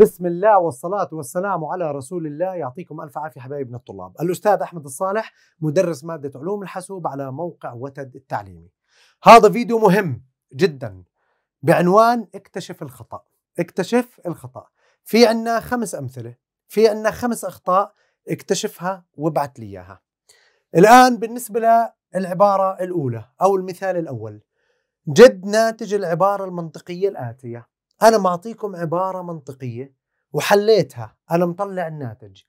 بسم الله والصلاة والسلام على رسول الله يعطيكم ألف عافية حبايبنا الطلاب الأستاذ أحمد الصالح مدرس مادة علوم الحاسوب على موقع وتد التعليمي هذا فيديو مهم جدا بعنوان اكتشف الخطأ اكتشف الخطأ في عنا خمس أمثلة في عنا خمس أخطاء اكتشفها وابعث لي إياها الآن بالنسبة للعبارة الأولى أو المثال الأول جد ناتج العبارة المنطقية الآتية أنا معطيكم عبارة منطقية وحليتها انا مطلع الناتج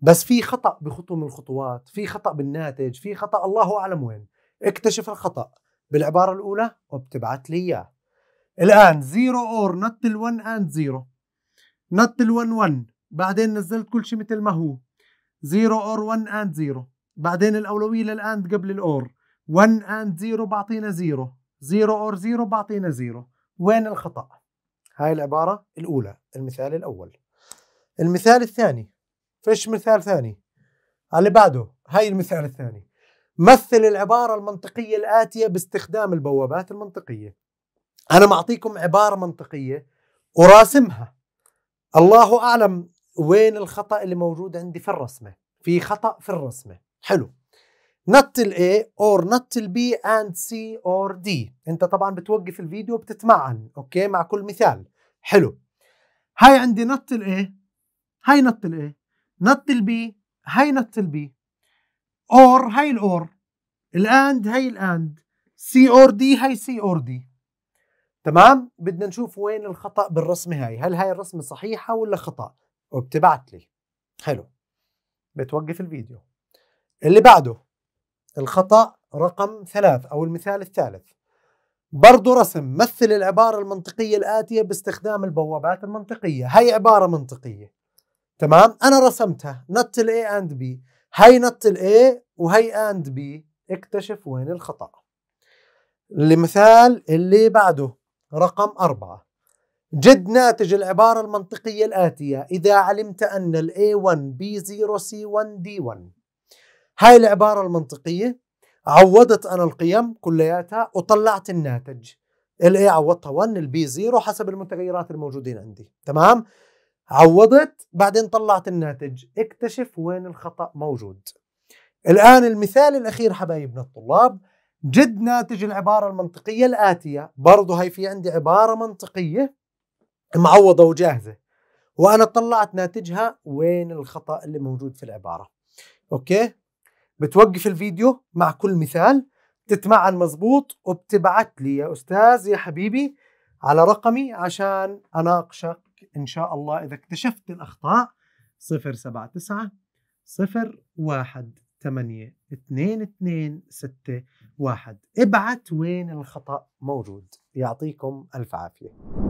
بس في خطا بخطوه من الخطوات في خطا بالناتج في خطا الله اعلم وين اكتشف الخطا بالعباره الاولى وبتبعت لي اياه الان زيرو اور نوت ال1 اند زيرو نوت ال1 1 بعدين نزلت كل شيء مثل ما هو زيرو اور 1 اند زيرو بعدين الاولويه للاند قبل الاور 1 اند زيرو بعطينا زيرو زيرو اور زيرو بعطينا زيرو وين الخطأ هاي العبارة الأولى المثال الأول المثال الثاني فيش مثال ثاني اللي بعده هاي المثال الثاني مثل العبارة المنطقية الآتية باستخدام البوابات المنطقية أنا معطيكم عبارة منطقية وراسمها الله أعلم وين الخطأ اللي موجود عندي في الرسمة في خطأ في الرسمة حلو not till A or not till B and C or D انت طبعا بتوقف الفيديو بتتمعن اوكي مع كل مثال حلو هاي عندي not till A هاي not till A not till B هاي not till B or هاي الأور الأند هاي الأند سي اور دي هاي سي اور دي تمام بدنا نشوف وين الخطأ بالرسمة هاي هل هاي الرسمة صحيحة ولا خطأ وبتبعت لي حلو بتوقف الفيديو اللي بعده الخطأ رقم ثلاث أو المثال الثالث برضو رسم مثل العبارة المنطقية الآتية باستخدام البوابات المنطقية هاي عبارة منطقية تمام أنا رسمتها نت الـ A and B هاي نت الـ A وهي and B اكتشف وين الخطأ المثال اللي بعده رقم أربعة جد ناتج العبارة المنطقية الآتية إذا علمت أن ال A1 B0 C1 D1 هاي العبارة المنطقية عوضت أنا القيم كلياتها وطلعت الناتج الاي عوضتها 1 البي 0 حسب المتغيرات الموجودين عندي تمام عوضت بعدين طلعت الناتج اكتشف وين الخطأ موجود الآن المثال الأخير حبايبنا الطلاب جد ناتج العبارة المنطقية الآتية برضه هي في عندي عبارة منطقية معوضة وجاهزة وأنا طلعت ناتجها وين الخطأ اللي موجود في العبارة أوكي بتوقف الفيديو مع كل مثال تتمعن مظبوط وبتبعت لي يا أستاذ يا حبيبي على رقمي عشان أناقشك إن شاء الله إذا اكتشفت الأخطاء 079 01 8 ابعت وين الخطأ موجود يعطيكم ألف عافية